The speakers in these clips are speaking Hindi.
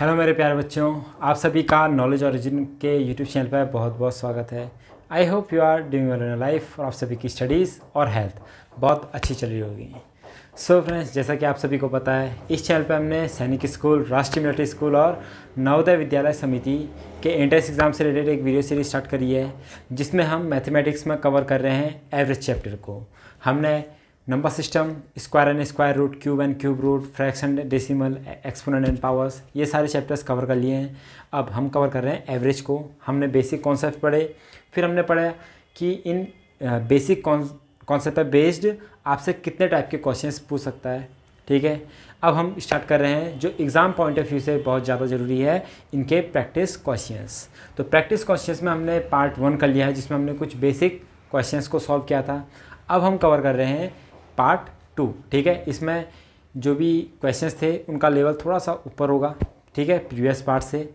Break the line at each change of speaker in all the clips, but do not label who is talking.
हेलो मेरे प्यारे बच्चों आप सभी का नॉलेज ऑरिजिन के यूट्यूब चैनल पर बहुत बहुत स्वागत है I hope you are doing well in life और आप सभी की स्टडीज़ और हेल्थ बहुत अच्छी चल रही होगी सो so फ्रेंड्स जैसा कि आप सभी को पता है इस चैनल पर हमने सैनिक स्कूल राष्ट्रीय मिलिट्री स्कूल और नवोदय विद्यालय समिति के एंट्रेंस एग्ज़ाम से रिलेटेड एक वीडियो सीरीज स्टार्ट करी है जिसमें हम मैथमेटिक्स में कवर कर रहे हैं एवरेज चैप्टर को हमने number system square and square root cube and cube root fraction decimal exponent and powers ये सारे चैप्टर्स कवर कर लिए हैं अब हम कवर कर रहे हैं एवरेज को हमने बेसिक कॉन्सेप्ट पढ़े फिर हमने पढ़ा कि इन बेसिक कॉन्सेप्ट पर बेस्ड आपसे कितने टाइप के क्वेश्चन पूछ सकता है ठीक है अब हम स्टार्ट कर रहे हैं जो एग्ज़ाम पॉइंट ऑफ व्यू से बहुत ज़्यादा ज़रूरी है इनके प्रैक्टिस क्वेश्चंस तो प्रैक्टिस क्वेश्चंस में हमने पार्ट वन कर लिया है जिसमें हमने कुछ बेसिक क्वेश्चंस को सॉल्व किया था अब हम कवर कर रहे हैं पार्ट टू ठीक है इसमें जो भी क्वेश्चंस थे उनका लेवल थोड़ा सा ऊपर होगा ठीक है प्रीवियस पार्ट से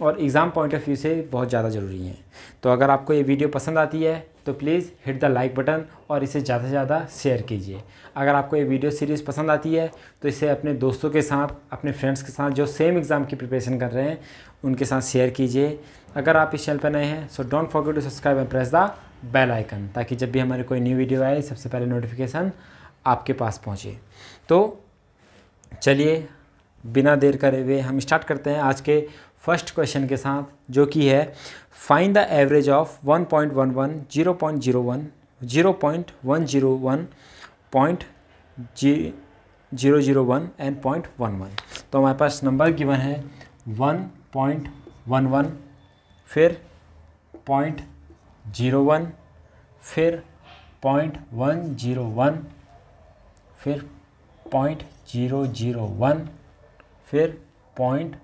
और एग्ज़ाम पॉइंट ऑफ व्यू से बहुत ज़्यादा ज़रूरी है तो अगर आपको ये वीडियो पसंद आती है तो please hit the like button और इसे ज़्यादा से ज़्यादा शेयर कीजिए अगर आपको ये वीडियो सीरीज़ पसंद आती है तो इसे अपने दोस्तों के साथ अपने फ्रेंड्स के साथ जो सेम एग्ज़ाम की प्रिपरेशन कर रहे हैं उनके साथ शेयर कीजिए अगर आप इस चैनल पर नए हैं so don't forget to subscribe and press the bell icon ताकि जब भी हमारी कोई न्यू वीडियो आए सबसे पहले नोटिफिकेशन आपके पास पहुँचे तो चलिए बिना देर करे हुए हम स्टार्ट करते हैं आज के फर्स्ट क्वेश्चन के साथ जो कि है find the average of 1.11, one zero point zero जी zero zero one and point one one तो हमारे पास नंबर गिवन है वन पॉइंट वन वन फिर पॉइंट जीरो वन फिर पॉइंट वन जीरो वन फिर पॉइंट जीरो जीरो वन फिर पॉइंट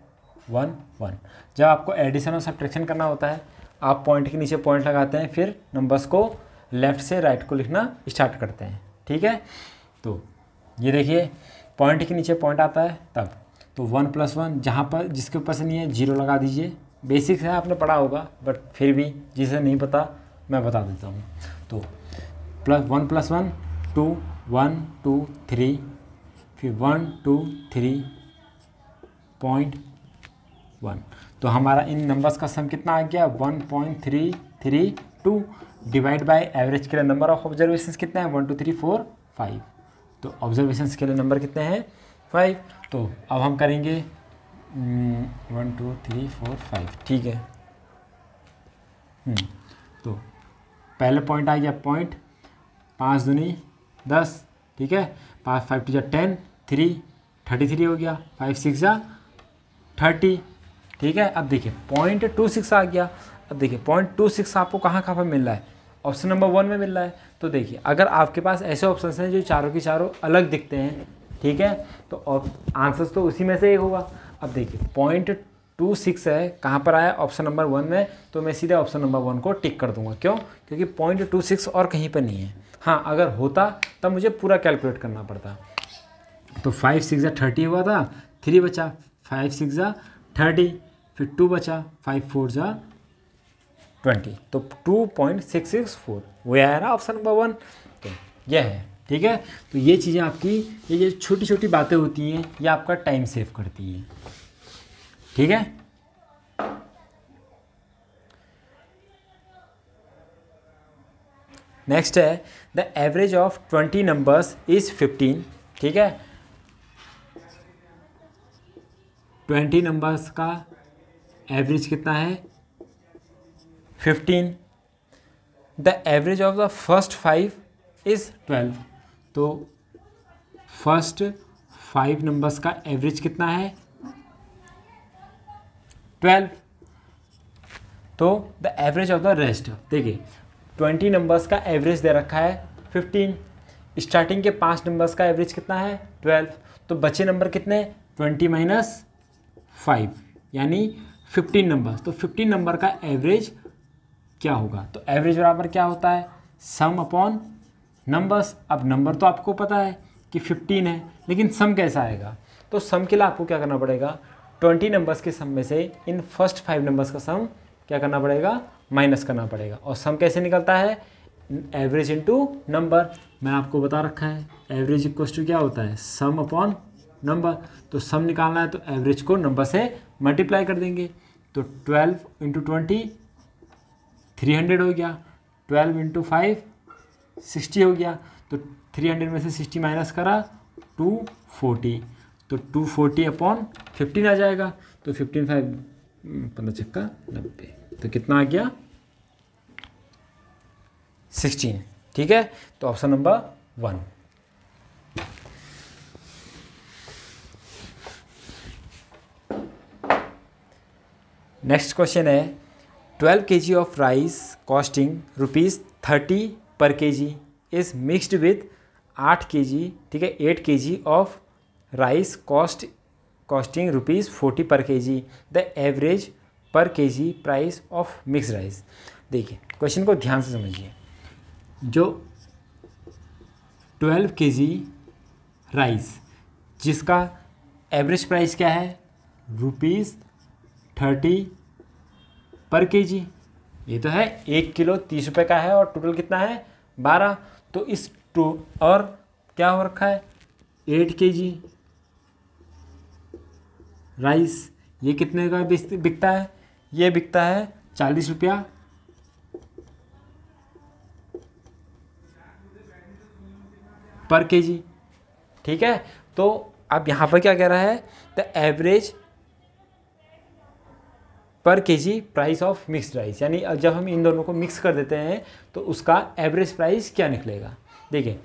वन वन जब आपको एडिशन और सब्ट्रैक्शन करना होता है आप पॉइंट के नीचे पॉइंट लगाते हैं फिर नंबर्स को लेफ़्ट से राइट right को लिखना स्टार्ट करते हैं ठीक है तो ये देखिए पॉइंट के नीचे पॉइंट आता है तब तो वन प्लस वन जहाँ पर जिसके ऊपर से नहीं है जीरो लगा दीजिए बेसिक्स है आपने पढ़ा होगा बट फिर भी जिसे नहीं पता मैं बता देता हूँ तो plus one plus one two one two three फिर one two three point one तो हमारा इन नंबर्स का सम कितना आ गया one point three three two divide by average के लिए नंबर ऑफ ऑब्जर्वेशन कितना है one two three four five तो ऑब्जर्वेशन के लिए नंबर कितने हैं फाइव तो अब हम करेंगे one two three four five ठीक है हम्म, तो पहला पॉइंट आ गया पॉइंट पाँच दुनी दस ठीक है पाँच फाइव टू जा टेन थ्री थर्टी थ्री हो गया फाइव सिक्स जा थर्टी ठीक है अब देखिए पॉइंट टू सिक्स आ गया अब देखिए पॉइंट टू सिक्स आपको कहाँ कहाँ पर मिल रहा है ऑप्शन नंबर वन में मिल रहा है तो देखिए अगर आपके पास ऐसे ऑप्शन हैं जो चारों के चारों अलग दिखते हैं ठीक है तो आंसर्स तो उसी में से एक होगा अब देखिए पॉइंट टू सिक्स है कहाँ पर आया ऑप्शन नंबर वन में तो मैं सीधे ऑप्शन नंबर वन को टिक कर दूंगा क्यों क्योंकि पॉइंट टू सिक्स और कहीं पर नहीं है हाँ अगर होता तब मुझे पूरा कैलकुलेट करना पड़ता तो फाइव सिक्स ज़ा थर्टी हुआ था थ्री बचा फाइव सिक्स या थर्टी फिर टू बचा फाइव फोर ज़ा ट्वेंटी तो two point six six four वो आ ना ऑप्शन नंबर वन तो यह है ठीक है तो ये चीज़ें आपकी ये जो छोटी छोटी बातें होती हैं ये आपका टाइम सेव करती हैं ठीक है नेक्स्ट है the average of twenty numbers is fifteen ठीक है ट्वेंटी नंबर्स का एवरेज कितना है fifteen the average of the first five is twelve तो फर्स्ट फाइव नंबर्स का एवरेज कितना है ट्वेल्व तो the average of the rest देखिए ट्वेंटी नंबर्स का एवरेज दे रखा है फिफ्टीन स्टार्टिंग के पाँच नंबर्स का एवरेज कितना है ट्वेल्व तो बचे नंबर कितने ट्वेंटी माइनस फाइव यानी फिफ्टीन नंबर्स तो फिफ्टीन नंबर का एवरेज क्या होगा तो एवरेज बराबर क्या होता है सम अपॉन नंबर्स अब नंबर तो आपको पता है कि फिफ्टीन है लेकिन सम कैसा आएगा तो सम के लिए आपको क्या करना पड़ेगा ट्वेंटी नंबर्स के सम में से इन फर्स्ट फाइव नंबर्स का सम क्या करना पड़ेगा माइनस करना पड़ेगा और सम कैसे निकलता है एवरेज इंटू नंबर मैं आपको बता रखा है एवरेज इक्व टू क्या होता है सम अपॉन नंबर तो सम निकालना है तो एवरेज को नंबर से मल्टीप्लाई कर देंगे तो twelve into twenty three hundred हो गया ट्वेल्व इंटू फाइव सिक्सटी हो गया तो थ्री हंड्रेड में से सिक्सटी माइनस करा टू फोर्टी तो टू फोर्टी अपॉन फिफ्टीन आ जाएगा तो फिफ्टीन फाइव पंद्रह छक्का नब्बे तो कितना आ गया सिक्सटीन ठीक है तो option number one next question है twelve K G of rice costing rupees thirty per K G is mixed with आठ के जी ठीक है eight K G of rice cost costing forty per K G the average per K G price of mix rice देखिए क्वेश्चन को ध्यान से समझिए जो के जी राइस जिसका एवरेज प्राइस क्या है रुपीज़ थर्टी पर केजी ये तो है एक किलो तीस रुपये का है और टोटल कितना है बारह तो इस टू और क्या हो रखा है एट के जी राइस ये कितने का बिकता है ये बिकता है चालीस रुपया पर के जी ठीक है तो अब यहाँ पर क्या कह रहा है the average per K G price of mix rice यानी जब हम इन दोनों को मिक्स कर देते हैं तो उसका एवरेज प्राइस क्या निकलेगा देखिए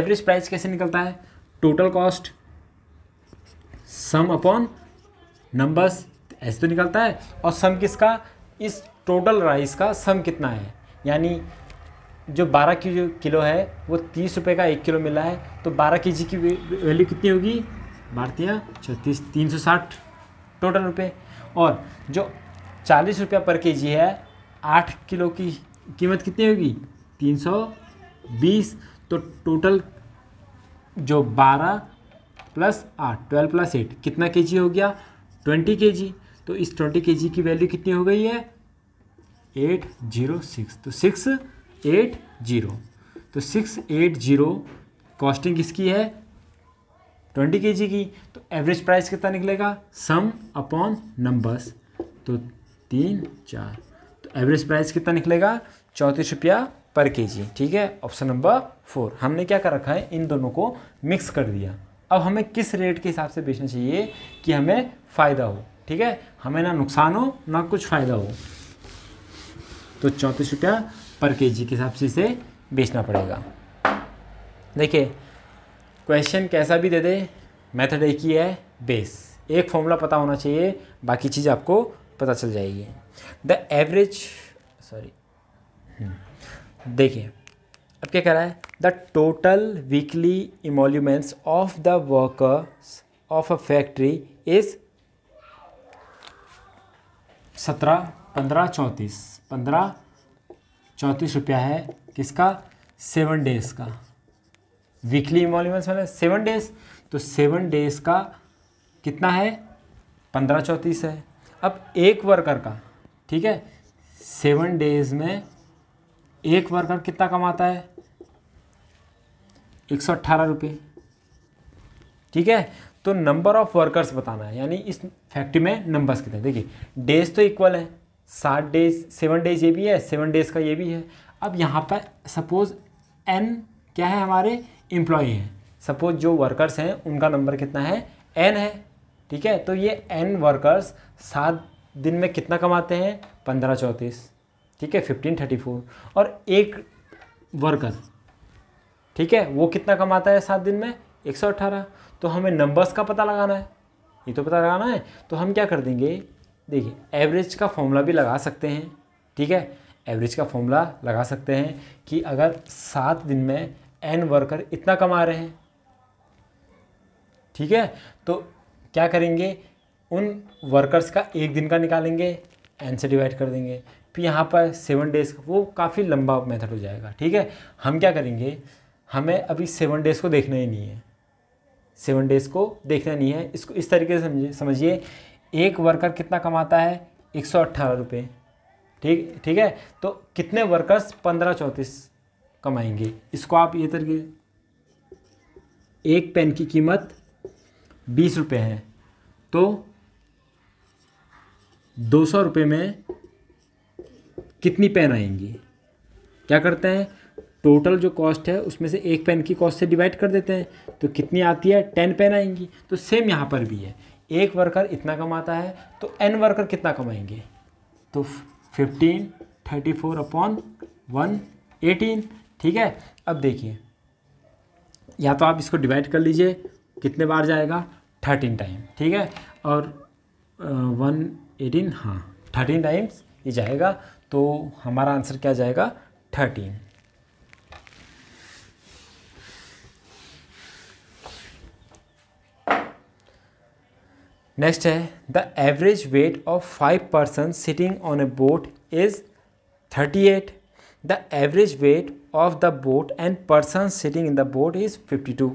एवरेज प्राइस कैसे निकलता है total cost sum upon numbers ऐसे तो निकलता है और सम किसका इस टोटल राइस का सम कितना है यानी जो 12 किलो किलो है वो तीस रुपये का एक किलो मिला है तो 12 के जी की वैल्यू कितनी होगी भारतीय छत्तीस तीन सौ साठ टोटल रुपये और जो चालीस रुपया पर के जी है आठ किलो की कीमत कितनी होगी तीन सौ बीस तो टोटल जो बारह प्लस आठ ट्वेल्व प्लस एट कितना के जी हो गया ट्वेंटी के जी तो इस ट्वेंटी के जी की वैल्यू कितनी हो गई है एट जीरो सिक्स तो सिक्स एट जीरो तो सिक्स एट जीरो कॉस्टिंग किसकी है ट्वेंटी के जी की तो एवरेज प्राइस कितना निकलेगा सम अपॉन नंबर्स तो तीन चार तो एवरेज प्राइस कितना निकलेगा चौंतीस रुपया पर के जी ठीक है ऑप्शन नंबर फोर हमने क्या कर रखा है इन दोनों को मिक्स कर दिया अब हमें किस रेट के हिसाब से बेचना चाहिए कि हमें फ़ायदा हो ठीक है हमें ना नुकसान हो ना कुछ फ़ायदा हो तो चौंतीस रुपया पर के जी के हिसाब से इसे बेचना पड़ेगा देखिए क्वेश्चन कैसा भी दे दे मेथड एक ही है बेस एक फॉर्मूला पता होना चाहिए बाकी चीज़ आपको पता चल जाएगी द एवरेज सॉरी देखिए अब क्या कह रहा है the total weekly emoluments of the workers of a factory is सत्रह पंद्रह चौंतीस पंद्रह चौंतीस रुपया है किसका सेवन डेज का वीकली इमोल्यूमेंट्स वाला सेवन डेज तो सेवन डेज का कितना है पंद्रह चौंतीस है अब एक वर्कर का ठीक है सेवन डेज में एक वर्कर कितना कमाता है एक सौ अट्ठारह रुपये ठीक है तो नंबर ऑफ वर्कर्स बताना है यानी इस फैक्ट्री में नंबर्स कितने देखिए डेज तो इक्वल है सात डेज सेवन डेज ये भी है सेवन डेज का ये भी है अब यहाँ पर सपोज़ एन क्या है हमारे एम्प्लॉय हैं सपोज़ जो वर्कर्स हैं उनका नंबर कितना है एन है ठीक है तो ये एन वर्कर्स सात दिन में कितना कमाते हैं पंद्रह चौंतीस ठीक है फिफ्टीन थर्टी फोर और एक वर्कर ठीक है वो कितना कमाता है सात दिन में एक सौ अट्ठारह तो हमें नंबर्स का पता लगाना है ये तो पता लगाना है तो हम क्या कर देंगे देखिए एवरेज का फॉर्मूला भी लगा सकते हैं ठीक है एवरेज का फॉर्मूला लगा सकते हैं कि अगर सात दिन में एन वर्कर इतना कमा रहे हैं ठीक है तो क्या करेंगे उन वर्कर्स का एक दिन का निकालेंगे एन से डिवाइड कर देंगे फिर यहाँ पर सेवन डेज़ वो काफ़ी लंबा मेथड हो जाएगा ठीक है हम क्या करेंगे हमें अभी सेवन डेज़ को देखना ही नहीं है सेवन डेज़ को देखना नहीं है इसको इस तरीके से समझिए एक वर्कर कितना कमाता है एक सौ अट्ठारह रुपये ठीक ठीक है तो कितने वर्कर्स पंद्रह चौंतीस कमाएंगे इसको आप ये तरीके एक पेन की कीमत बीस रुपये है तो दो सौ रुपये में कितनी पेन आएंगी क्या करते हैं टोटल जो कॉस्ट है उसमें से एक पेन की कॉस्ट से डिवाइड कर देते हैं तो कितनी आती है टेन पेन आएंगी तो सेम यहाँ पर भी है एक वर्कर इतना कमाता है तो एन वर्कर कितना कमाएंगे तो fifteen thirty four upon one eighteen ठीक है अब देखिए या तो आप इसको डिवाइड कर लीजिए कितने बार जाएगा थर्टीन टाइम ठीक है और वन एटीन हाँ थर्टीन टाइम्स ये जाएगा तो हमारा आंसर क्या जाएगा थर्टीन नेक्स्ट है the average weight of five person sitting on a boat is thirty eight the average weight of the boat and person sitting in the boat is fifty two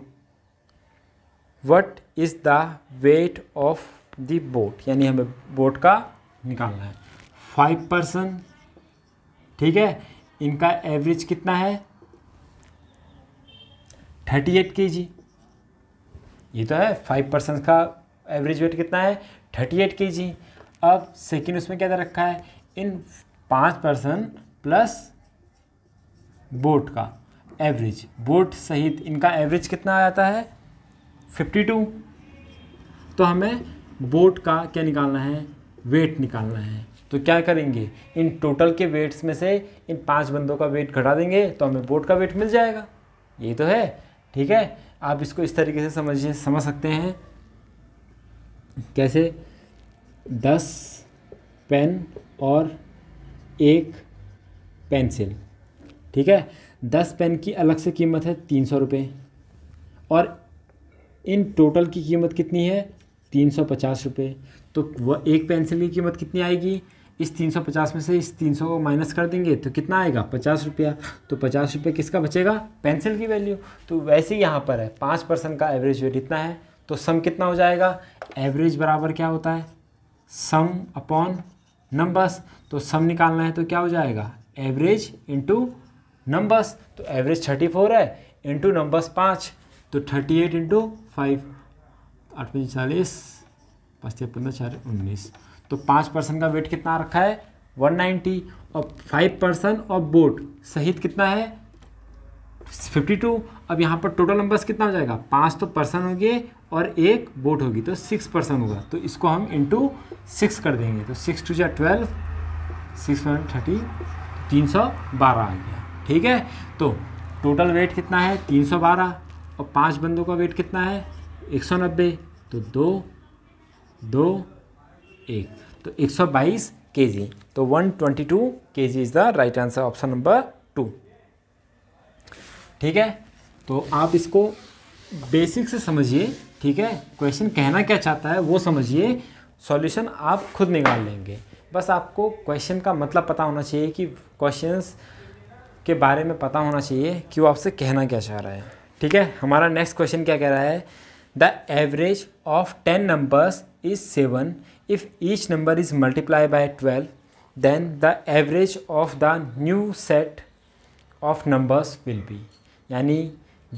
what is the weight of the boat यानी हमें बोट का निकालना है फाइव पर्सन ठीक है इनका एवरेज कितना है थर्टी एट के जी ये तो है फाइव परसेंट का एवरेज वेट कितना है थर्टी एट के जी अब सेकेंड उसमें क्या रखा है इन पाँच पर्सन प्लस बोट का एवरेज बोट सहित इनका एवरेज कितना आ जाता है फिफ्टी टू तो हमें बोट का क्या निकालना है वेट निकालना है तो क्या करेंगे इन टोटल के वेट्स में से इन पांच बंदों का वेट घटा देंगे तो हमें बोट का वेट मिल जाएगा ये तो है ठीक है आप इसको इस तरीके से समझिए समझ सकते हैं कैसे दस पेन और एक पेंसिल ठीक है दस पेन की अलग से कीमत है तीन सौ रुपये और इन टोटल की कीमत कितनी है तीन सौ पचास रुपये तो वह एक पेंसिल की कीमत कितनी आएगी इस तीन सौ पचास में से इस तीन सौ को माइनस कर देंगे तो कितना आएगा पचास रुपया तो पचास रुपये किसका बचेगा पेंसिल की वैल्यू तो वैसे ही यहाँ पर है पाँच परसेंट का एवरेज रेट इतना है तो सम कितना हो जाएगा एवरेज बराबर क्या होता है सम अपॉन नंबर्स तो सम निकालना है तो क्या हो जाएगा एवरेज इंटू नंबर्स तो एवरेज थर्टी फोर है इंटू नंबर्स पाँच तो थर्टी एट इंटू फाइव आठ पंच चालीस पाँच पंद्रह चार उन्नीस तो पाँच परसेंट का वेट कितना रखा है वन नाइन्टी और फाइव परसेंट ऑफ बोट सहित कितना है फिफ्टी टू अब यहाँ पर टोटल नंबर्स कितना हो जाएगा पाँच तो पर्सन होंगे और एक बोट होगी तो सिक्स पर्सन होगा तो इसको हम इंटू सिक्स कर देंगे तो सिक्स टू या ट्वेल्व सिक्स थर्टी तीन सौ बारह आ गया ठीक है तो टोटल वेट कितना है तीन सौ बारह और पांच बंदों का वेट कितना है एक सौ नब्बे तो दो दो एक तो एक सौ बाईस के जी तो one twenty two K G is the right answer option number two ठीक है तो आप इसको बेसिक से समझिए ठीक है क्वेश्चन कहना क्या चाहता है वो समझिए सॉल्यूशन आप खुद निकाल लेंगे बस आपको क्वेश्चन का मतलब पता होना चाहिए कि क्वेश्चंस के बारे में पता होना चाहिए कि वो आपसे कहना क्या चाह रहा है ठीक है हमारा नेक्स्ट क्वेश्चन क्या कह रहा है the average of ten numbers is seven if each number is multiply by twelve then the average of the new set of numbers will be यानी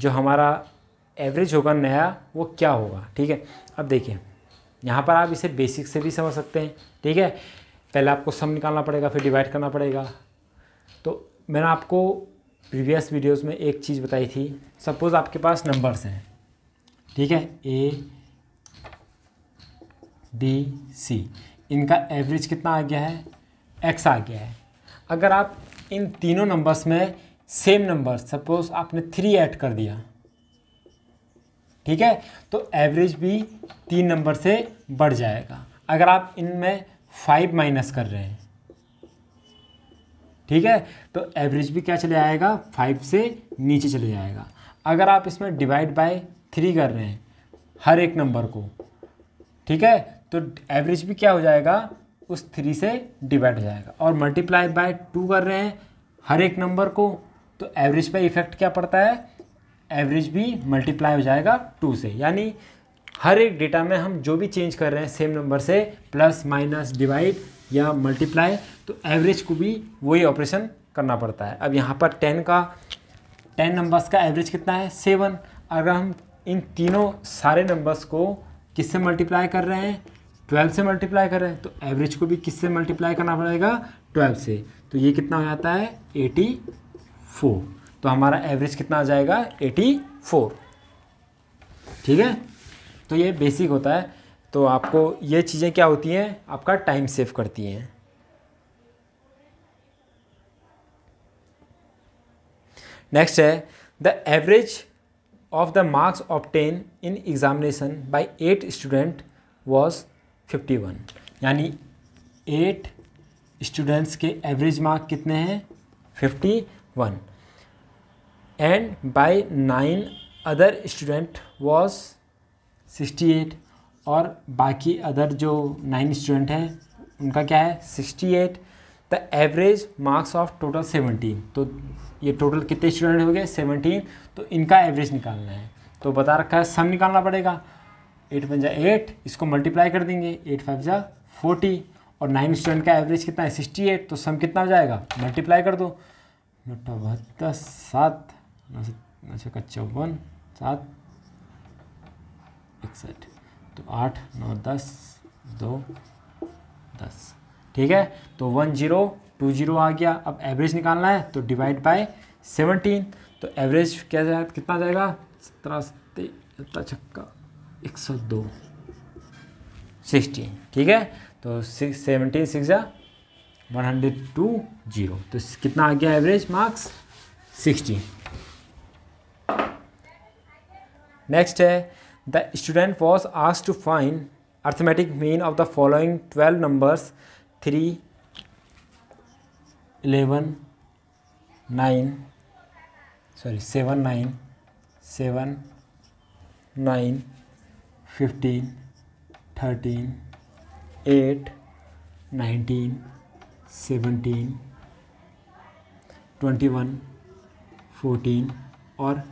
जो हमारा एवरेज होगा नया वो क्या होगा ठीक है अब देखिए यहाँ पर आप इसे बेसिक से भी समझ सकते हैं ठीक है पहले आपको सम निकालना पड़ेगा फिर डिवाइड करना पड़ेगा तो मैंने आपको प्रीवियस वीडियोस में एक चीज़ बताई थी सपोज़ आपके पास नंबर्स हैं ठीक है ए बी सी इनका एवरेज कितना आ गया है एक्स आ गया है अगर आप इन तीनों नंबर्स में सेम नंबर सपोज आपने थ्री ऐड कर दिया ठीक है तो एवरेज भी तीन नंबर से बढ़ जाएगा अगर आप इनमें फाइव माइनस कर रहे हैं ठीक है तो एवरेज भी क्या चले जाएगा फाइव से नीचे चले जाएगा अगर आप इसमें डिवाइड बाय थ्री कर रहे हैं हर एक नंबर को ठीक है तो एवरेज भी क्या हो जाएगा उस थ्री से डिवाइड हो जाएगा और मल्टीप्लाई बाय टू कर रहे हैं हर एक नंबर को तो एवरेज पे इफेक्ट क्या पड़ता है एवरेज भी मल्टीप्लाई हो जाएगा टू से यानी हर एक डेटा में हम जो भी चेंज कर रहे हैं सेम नंबर से प्लस माइनस डिवाइड या मल्टीप्लाई तो एवरेज को भी वही ऑपरेशन करना पड़ता है अब यहाँ पर टेन का टेन नंबर्स का एवरेज कितना है सेवन अगर हम इन तीनों सारे नंबर्स को किससे मल्टीप्लाई कर रहे हैं ट्वेल्व से मल्टीप्लाई कर रहे हैं तो एवरेज को भी किससे मल्टीप्लाई करना पड़ेगा ट्वेल्व से तो ये कितना हो जाता है एटी फोर तो हमारा एवरेज कितना आ जाएगा एटी फोर ठीक है तो ये बेसिक होता है तो आपको ये चीज़ें क्या होती हैं आपका टाइम सेव करती हैं नेक्स्ट है the average of the marks obtained in examination by eight student was 51 यानी एट स्टूडेंट्स के एवरेज मार्क कितने हैं fifty one and by nine other student was sixty eight और बाकी अदर जो नाइन स्टूडेंट हैं उनका क्या है sixty eight the average marks of total seventeen तो ये टोटल कितने स्टूडेंट हो गए सेवनटीन तो इनका एवरेज निकालना है तो बता रखा है सम निकालना पड़ेगा एट वन जा एट इसको मल्टीप्लाई कर देंगे एट फाइव जा फोर्टी और नाइन स्टूडेंट का एवरेज कितना है सिक्सटी एट तो सम कितना हो जाएगा मल्टीप्लाई कर दो नट्टा बहत्तर सात नौ छक्का चौवन सात इकसठ तो आठ नौ दस दो दस ठीक है तो वन जीरो टू जीरो आ गया अब एवरेज निकालना है तो डिवाइड बाय सेवनटीन तो एवरेज क्या जाए कितना जाएगा सत्रह सत्तर छक्का एक सौ दो सिक्सटीन ठीक है तो सिक्स सेवनटीन सिक्स जा वन हंड्रेड टू जीरो तो कितना आ गया एवरेज मार्क्स सिक्सटी नेक्स्ट है the student was asked to find arithmetic mean of the following twelve numbers three eleven nine sorry seven nine seven nine fifteen thirteen eight nineteen seventeen twenty one fourteen और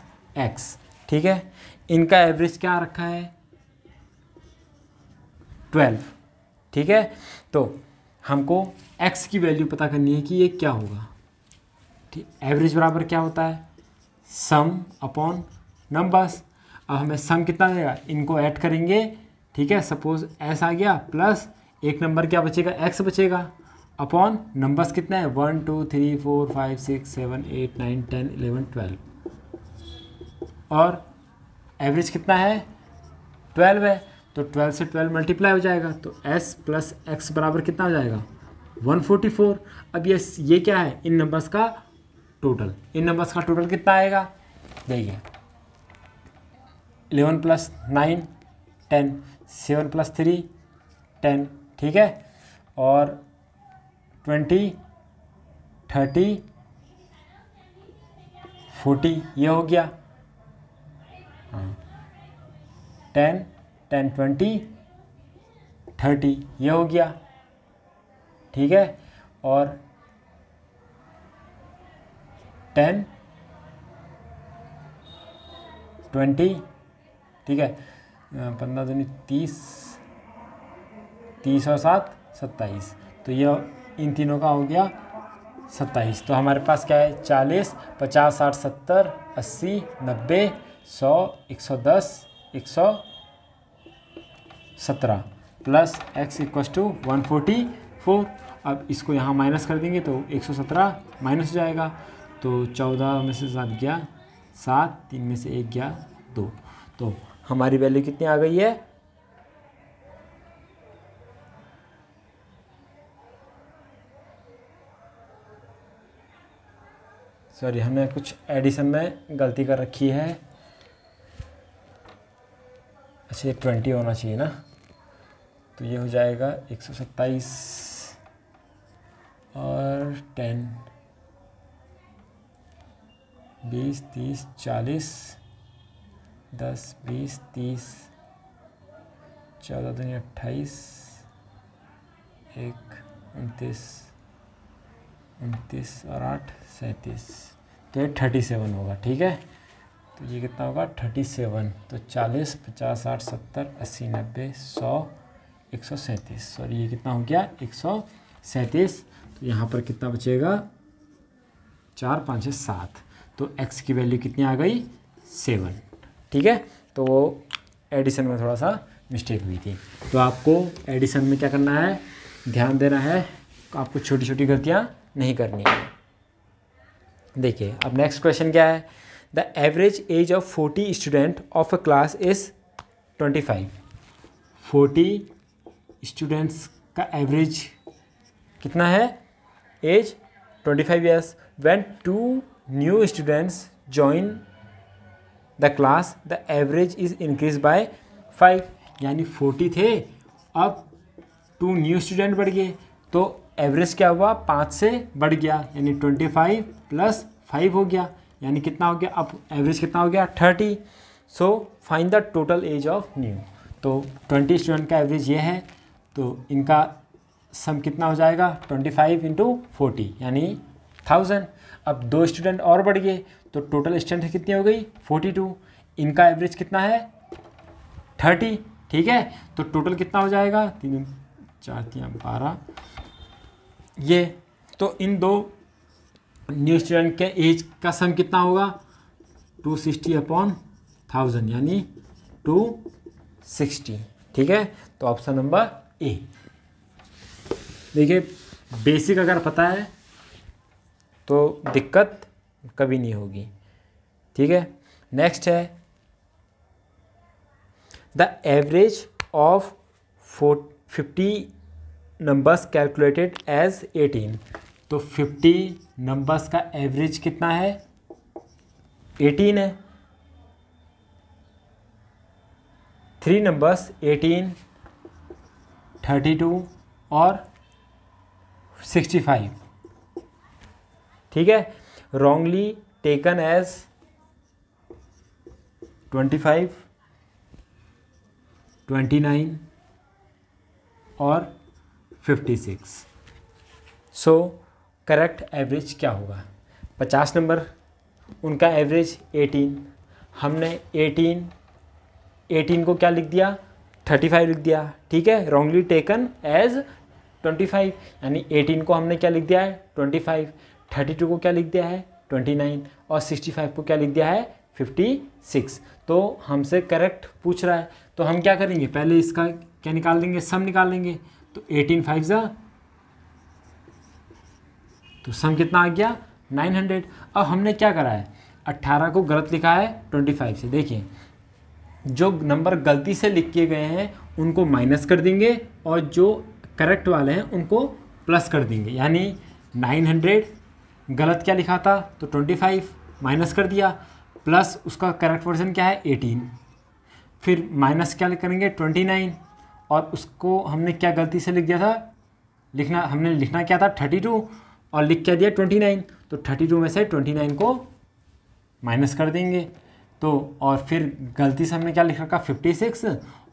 एक्स ठीक है इनका एवरेज क्या रखा है ट्वेल्व ठीक है तो हमको एक्स की वैल्यू पता करनी है कि ये क्या होगा ठीक एवरेज बराबर क्या होता है सम अपॉन नंबर्स अब हमें सम कितना देगा इनको ऐड करेंगे ठीक है सपोज एस आ गया प्लस एक नंबर क्या बचेगा एक्स बचेगा अपॉन नंबर्स कितना है one two three four five six seven eight nine ten eleven twelve और एवरेज कितना है ट्वेल्व है तो ट्वेल्व से ट्वेल्व मल्टीप्लाई हो जाएगा तो एस प्लस एक्स बराबर कितना हो जाएगा वन फोर्टी फोर अब ये ये क्या है इन नंबर्स का टोटल इन नंबर्स का टोटल कितना आएगा देखिए eleven plus nine ten seven plus three ten ठीक है और ट्वेंटी थर्टी फोर्टी ये हो गया हाँ। टेन टेन ट्वेंटी थर्टी ये हो गया ठीक है और टेन ट्वेंटी ठीक है पंद्रह दूनी तीस तीस और सात सत्ताईस तो ये इन तीनों का हो गया सत्ताईस तो हमारे पास क्या है चालीस पचास साठ सत्तर अस्सी नब्बे सौ एक सौ दस एक सौ सत्रह plus X equals two one forty four अब इसको यहाँ माइनस कर देंगे तो एक सौ सत्रह माइनस हो जाएगा तो चौदह में से सात गया सात तीन में से एक गया दो तो हमारी वैल्यू कितनी आ गई है सॉरी हमने कुछ एडिशन में गलती कर रखी है अच्छा ये ट्वेंटी होना चाहिए ना तो ये हो जाएगा एक सौ सत्ताईस और टेन बीस तीस चालीस दस बीस तीस चौदह दुनिया अट्ठाईस एक उनतीस उनतीस और आठ सैंतीस तो ये थर्टी सेवन होगा ठीक है तो ये कितना होगा थर्टी सेवन तो चालीस पचास साठ सत्तर अस्सी नब्बे सौ एक सौ सैंतीस सॉरी ये कितना हो गया एक सौ सैंतीस तो यहाँ पर कितना बचेगा चार पाँच सात तो एक्स की वैल्यू कितनी आ गई सेवन ठीक है तो एडिशन में थोड़ा सा मिस्टेक हुई थी तो आपको एडिशन में क्या करना है ध्यान देना है आपको छोटी छोटी गलतियाँ नहीं करनी है देखिए अब नेक्स्ट क्वेश्चन क्या है the average age of forty student of a class is twenty five forty students का एवरेज कितना है age twenty five years when two new students join the class the average is increase by five यानी फोर्टी थे अब टू न्यू स्टूडेंट बढ़ गए तो एवरेज क्या हुआ पाँच से बढ़ गया यानी ट्वेंटी फाइव प्लस फाइव हो गया यानी कितना हो गया अब एवरेज कितना हो गया thirty so find the total age of new तो ट्वेंटी स्टूडेंट का एवरेज ये है तो इनका सम कितना हो जाएगा ट्वेंटी फाइव इंटू फोर्टी यानी थाउजेंड अब दो स्टूडेंट और बढ़ गए तो टोटल स्ट्रेंथ कितनी हो गई फोर्टी टू इनका एवरेज कितना है थर्टी ठीक है तो टोटल कितना हो जाएगा तीन चार तीन बारह ये तो इन दो न्यू स्टूडेंट के एज का सम कितना होगा टू सिक्सटी अपॉन थाउजेंड यानी टू सिक्सटी ठीक है तो ऑप्शन नंबर ए देखिए बेसिक अगर पता है तो दिक्कत कभी नहीं होगी ठीक है नेक्स्ट है the average of four fifty numbers calculated as eighteen तो फिफ्टी नंबर्स का एवरेज कितना है एटीन है three numbers eighteen thirty two और सिक्सटी फाइव ठीक है wrongly taken as twenty five twenty nine और 56 सो करेक्ट एवरेज क्या होगा 50 नंबर उनका एवरेज 18 हमने 18 18 को क्या लिख दिया 35 लिख दिया ठीक है रॉन्गली टेकन एज 25 यानी 18 को हमने क्या लिख दिया है 25 32 को क्या लिख दिया है 29 और 65 को क्या लिख दिया है 56 तो हमसे करेक्ट पूछ रहा है तो हम क्या करेंगे पहले इसका क्या निकाल देंगे सम निकाल लेंगे तो एटीन फाइव ज़ा तो सम कितना आ गया नाइन हंड्रेड अब हमने क्या करा है अट्ठारह को गलत लिखा है ट्वेंटी फाइव से देखिए जो नंबर गलती से लिख किए गए हैं उनको माइनस कर देंगे और जो करेक्ट वाले हैं उनको प्लस कर देंगे यानी नाइन हंड्रेड गलत क्या लिखा था तो ट्वेंटी फाइव माइनस कर दिया प्लस उसका करेक्ट वर्जन क्या है एटीन फिर माइनस क्या करेंगे ट्वेंटी नाइन और उसको हमने क्या गलती से लिख दिया था लिखना हमने लिखना क्या था थर्टी टू और लिख क्या दिया ट्वेंटी नाइन तो थर्टी टू में से ट्वेंटी नाइन को माइनस कर देंगे तो और फिर गलती से हमने क्या लिख रखा फिफ्टी सिक्स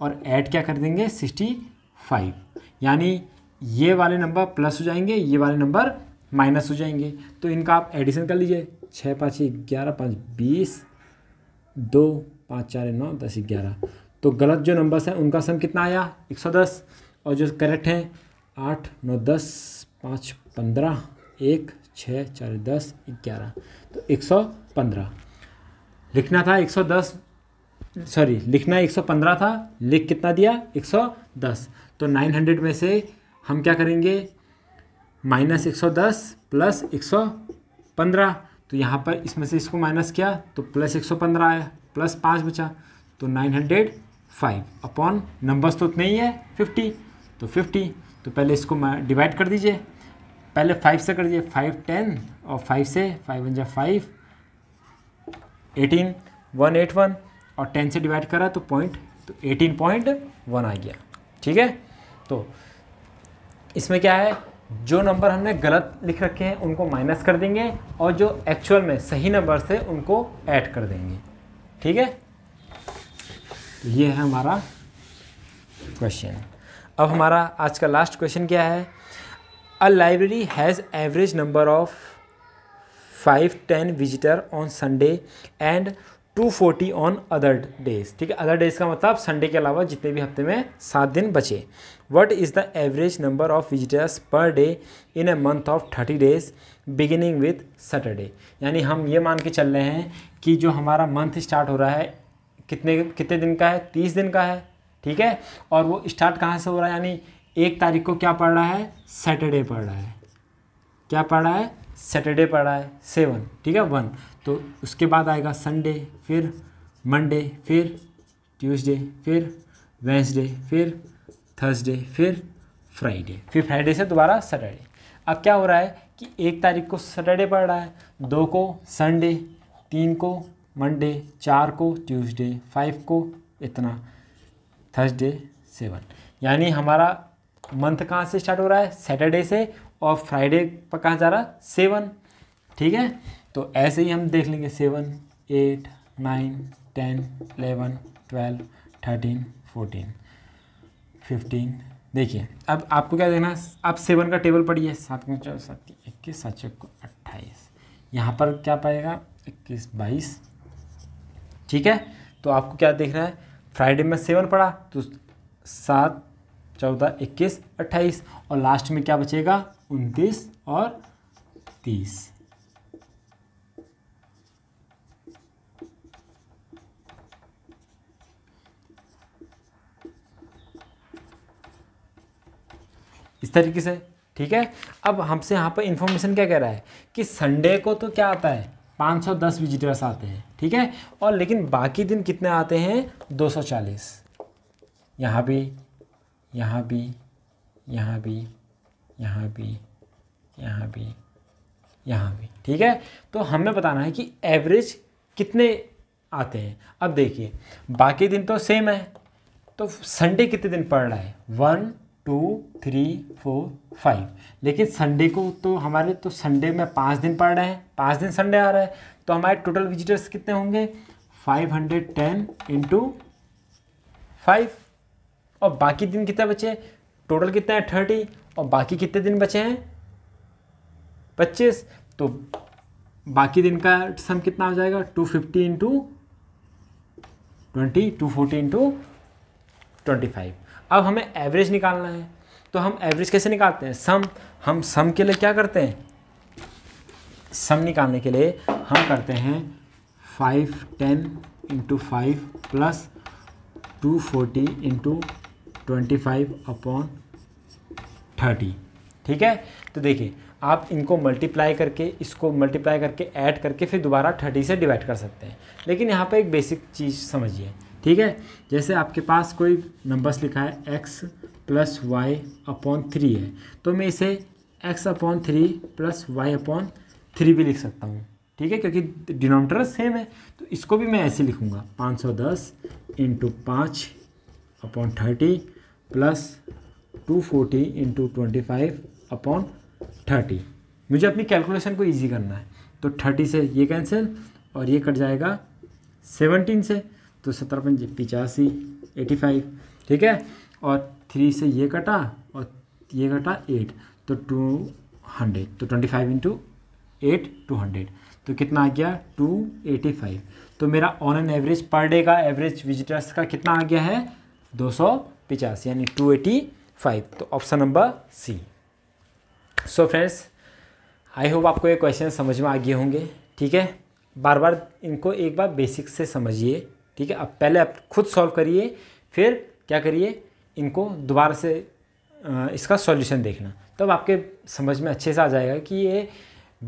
और ऐड क्या कर देंगे सिक्सटी फाइव यानी ये वाले नंबर प्लस हो जाएंगे ये वाले नंबर माइनस हो जाएंगे तो इनका आप एडिशन कर लीजिए छः पाँच ग्यारह पाँच बीस दो पाँच चार नौ दस ग्यारह तो गलत जो नंबर्स हैं उनका सम कितना आया 110 और जो करेक्ट हैं आठ नौ दस पाँच पंद्रह एक छः चार दस ग्यारह तो 115 लिखना था 110 सॉरी लिखना 115 था लिख कितना दिया 110 तो 900 में से हम क्या करेंगे माइनस 110 प्लस 115 तो यहाँ पर इसमें से इसको माइनस किया तो प्लस 115 आया प्लस पाँच बचा तो 900 फाइव अपॉन नंबर्स तो उतने ही है फिफ्टी तो फिफ्टी तो पहले इसको डिवाइड कर दीजिए पहले फाइव से कर दीजिए फाइव टेन और फाइव से फाइव वन जै five eighteen one eight one और टेन से डिवाइड करा तो पॉइंट तो एटीन पॉइंट वन आ गया ठीक है तो इसमें क्या है जो नंबर हमने गलत लिख रखे हैं उनको माइनस कर देंगे और जो एक्चुअल में सही नंबर से उनको ऐड कर देंगे ठीक है ये है हमारा क्वेश्चन अब हमारा आज का लास्ट क्वेश्चन क्या है a library has average number of five ten visitor on Sunday and two forty on other days ठीक है अदर डेज का मतलब संडे के अलावा जितने भी हफ्ते में सात दिन बचे what is the average number of visitors per day in a month of thirty days beginning with Saturday यानी हम ये मान के चल रहे हैं कि जो हमारा मंथ स्टार्ट हो रहा है कितने कितने दिन का है तीस दिन का है ठीक है और वो स्टार्ट कहाँ से हो रहा है यानी एक तारीख को क्या पढ़ रहा है सैटरडे पढ़ रहा है क्या पढ़ रहा है सैटरडे पढ़ रहा है सेवन ठीक है वन तो उसके बाद आएगा संडे फिर मंडे फिर ट्यूसडे फिर वेंसडे फिर थर्सडे फिर फ्राइडे फिर फ्राइडे से दोबारा सैटरडे अब क्या हो रहा है कि एक तारीख को सैटरडे पढ़ रहा है दो को संडे तीन को मंडे चार को ट्यूसडे फाइव को इतना थर्सडे सेवन यानी हमारा मंथ कहाँ से स्टार्ट हो रहा है सैटरडे से और फ्राइडे पर कहाँ जा रहा है सेवन ठीक है तो ऐसे ही हम देख लेंगे seven eight nine ten eleven twelve thirteen fourteen fifteen देखिए अब आपको क्या देखना है आप सेवन का टेबल पढ़िए सात में सात इक्कीस सात छः अट्ठाईस यहाँ पर क्या पाएगा इक्कीस बाईस ठीक है तो आपको क्या देख रहा है फ्राइडे में सेवन पड़ा तो सात चौदह इक्कीस अट्ठाईस और लास्ट में क्या बचेगा उनतीस और तीस इस तरीके से ठीक है अब हमसे यहाँ पर इंफॉर्मेशन क्या कह रहा है कि संडे को तो क्या आता है 510 विजिटर्स आते हैं ठीक है और लेकिन बाकी दिन कितने आते हैं 240 यहाँ भी यहाँ भी यहाँ भी यहाँ भी यहाँ भी यहाँ भी ठीक है तो हमें बताना है कि एवरेज कितने आते हैं अब देखिए बाकी दिन तो सेम है तो संडे कितने दिन पड़ रहा है one two three four five लेकिन संडे को तो हमारे तो संडे में पाँच दिन पड़ रहे हैं पाँच दिन संडे आ रहा है तो हमारे टोटल विजिटर्स कितने होंगे five hundred ten into five और बाकी दिन कितने बचे टोटल कितने हैं थर्टी और बाकी कितने दिन बचे हैं पच्चीस तो बाकी दिन का सम कितना हो जाएगा two fifty into twenty two forty into twenty five अब हमें एवरेज निकालना है तो हम एवरेज कैसे निकालते हैं सम हम सम के लिए क्या करते हैं सम निकालने के लिए हम करते हैं five ten into five plus two forty into twenty five upon thirty ठीक है तो देखिए आप इनको मल्टीप्लाई करके इसको मल्टीप्लाई करके ऐड करके फिर दोबारा थर्टी से डिवाइड कर सकते हैं लेकिन यहाँ पर एक बेसिक चीज़ समझिए ठीक है जैसे आपके पास कोई नंबर्स लिखा है X plus Y upon three है तो मैं इसे X upon three plus Y upon three भी लिख सकता हूँ ठीक है क्योंकि डिनोमीटर सेम है तो इसको भी मैं ऐसे लिखूँगा पाँच सौ दस इंटू पाँच upon thirty plus two forty into twenty five upon thirty मुझे अपनी कैलकुलेशन को ईजी करना है तो थर्टी से ये कैंसिल और ये कट जाएगा सेवनटीन से तो सत्तर पंजे पिचासी एटी फाइव ठीक है और थ्री से ये कटा और ये कटा एट तो टू हंड्रेड तो twenty five into eight two hundred तो कितना आ गया टू एटी फाइव तो मेरा on an average per day का एवरेज विजिटर्स का कितना आ गया है दो सौ पचास यानी टू एटी फाइव तो option number C so friends I hope आपको ये क्वेश्चन समझ में आ गए होंगे ठीक है बार बार इनको एक बार बेसिक से समझिए ठीक है अब पहले आप खुद सॉल्व करिए फिर क्या करिए इनको दोबारा से इसका सॉल्यूशन देखना तब आपके समझ में अच्छे से आ जाएगा कि ये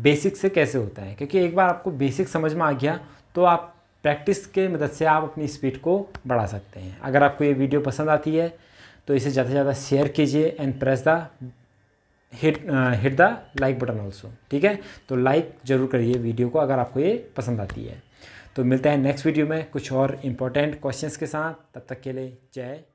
बेसिक से कैसे होता है क्योंकि एक बार आपको बेसिक समझ में आ गया तो आप प्रैक्टिस के मदद से आप अपनी स्पीड को बढ़ा सकते हैं अगर आपको ये वीडियो पसंद आती है तो इसे ज़्यादा से ज़्यादा शेयर कीजिए and press the hit hit the like button also ठीक है तो लाइक ज़रूर करिए वीडियो को अगर आपको ये पसंद आती है तो मिलते हैं नेक्स्ट वीडियो में कुछ और इम्पोर्टेंट क्वेश्चंस के साथ तब तक के लिए जय